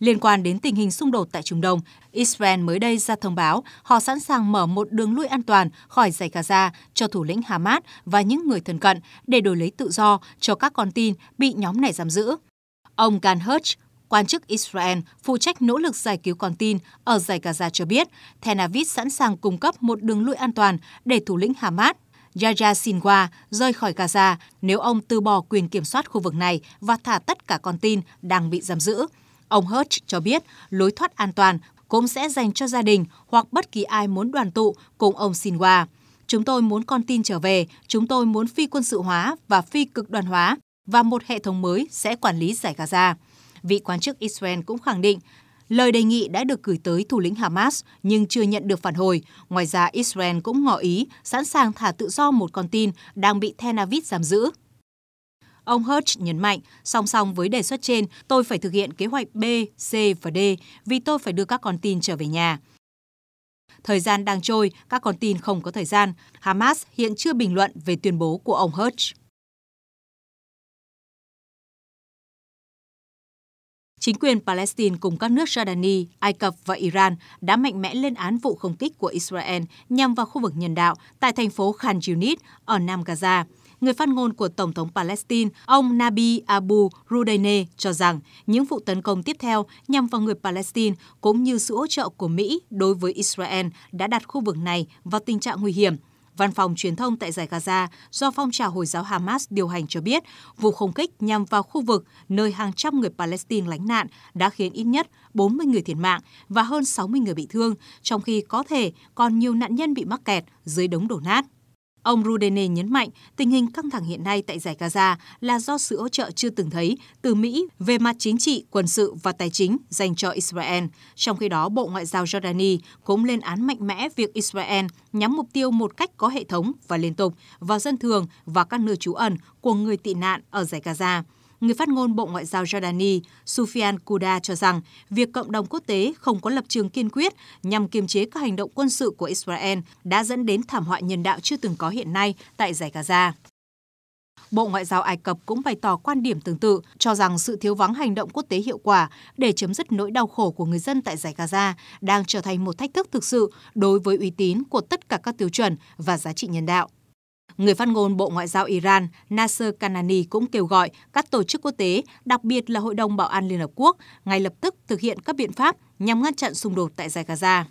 Liên quan đến tình hình xung đột tại Trung Đông, Israel mới đây ra thông báo họ sẵn sàng mở một đường lui an toàn khỏi giải Gaza cho thủ lĩnh Hamas và những người thân cận để đổi lấy tự do cho các con tin bị nhóm này giam giữ. Ông Gan Hertz, quan chức Israel phụ trách nỗ lực giải cứu con tin ở giải Gaza cho biết Tel Aviv sẵn sàng cung cấp một đường lui an toàn để thủ lĩnh Hamas Yahya sinwa rời khỏi Gaza nếu ông từ bỏ quyền kiểm soát khu vực này và thả tất cả con tin đang bị giam giữ. Ông Hertz cho biết lối thoát an toàn cũng sẽ dành cho gia đình hoặc bất kỳ ai muốn đoàn tụ cùng ông Sinwa. Chúng tôi muốn con tin trở về, chúng tôi muốn phi quân sự hóa và phi cực đoàn hóa và một hệ thống mới sẽ quản lý giải Gaza. Vị quan chức Israel cũng khẳng định Lời đề nghị đã được gửi tới thủ lĩnh Hamas nhưng chưa nhận được phản hồi. Ngoài ra, Israel cũng ngỏ ý sẵn sàng thả tự do một con tin đang bị Tel Aviv giam giữ. Ông Hertz nhấn mạnh, song song với đề xuất trên, tôi phải thực hiện kế hoạch B, C và D vì tôi phải đưa các con tin trở về nhà. Thời gian đang trôi, các con tin không có thời gian. Hamas hiện chưa bình luận về tuyên bố của ông Hertz. Chính quyền Palestine cùng các nước Jordani, Ai Cập và Iran đã mạnh mẽ lên án vụ không kích của Israel nhằm vào khu vực nhân đạo tại thành phố Khan Yunis ở Nam Gaza người phát ngôn của Tổng thống Palestine, ông Nabi Abu Rudeine cho rằng những vụ tấn công tiếp theo nhằm vào người Palestine cũng như sự hỗ trợ của Mỹ đối với Israel đã đặt khu vực này vào tình trạng nguy hiểm. Văn phòng truyền thông tại giải Gaza do phong trào Hồi giáo Hamas điều hành cho biết, vụ không kích nhằm vào khu vực nơi hàng trăm người Palestine lánh nạn đã khiến ít nhất 40 người thiệt mạng và hơn 60 người bị thương, trong khi có thể còn nhiều nạn nhân bị mắc kẹt dưới đống đổ nát. Ông Rudene nhấn mạnh tình hình căng thẳng hiện nay tại giải Gaza là do sự hỗ trợ chưa từng thấy từ Mỹ về mặt chính trị, quân sự và tài chính dành cho Israel. Trong khi đó, Bộ Ngoại giao Jordani cũng lên án mạnh mẽ việc Israel nhắm mục tiêu một cách có hệ thống và liên tục vào dân thường và các nơi trú ẩn của người tị nạn ở giải Gaza người phát ngôn Bộ Ngoại giao Jordani Sufian Kuda cho rằng việc cộng đồng quốc tế không có lập trường kiên quyết nhằm kiềm chế các hành động quân sự của Israel đã dẫn đến thảm họa nhân đạo chưa từng có hiện nay tại giải Gaza. Bộ Ngoại giao Ai Cập cũng bày tỏ quan điểm tương tự, cho rằng sự thiếu vắng hành động quốc tế hiệu quả để chấm dứt nỗi đau khổ của người dân tại giải Gaza đang trở thành một thách thức thực sự đối với uy tín của tất cả các tiêu chuẩn và giá trị nhân đạo. Người phát ngôn Bộ Ngoại giao Iran Nasser Kanani cũng kêu gọi các tổ chức quốc tế, đặc biệt là Hội đồng Bảo an Liên Hợp Quốc, ngay lập tức thực hiện các biện pháp nhằm ngăn chặn xung đột tại giải Gaza.